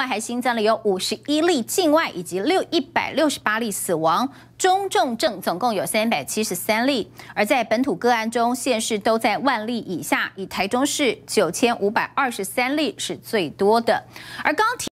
外还新增了有五十一例境外以及六一百六十八例死亡，中重症总共有三百七十三例。而在本土个案中，县市都在万例以下，以台中市九千五百二十三例是最多的。而刚提。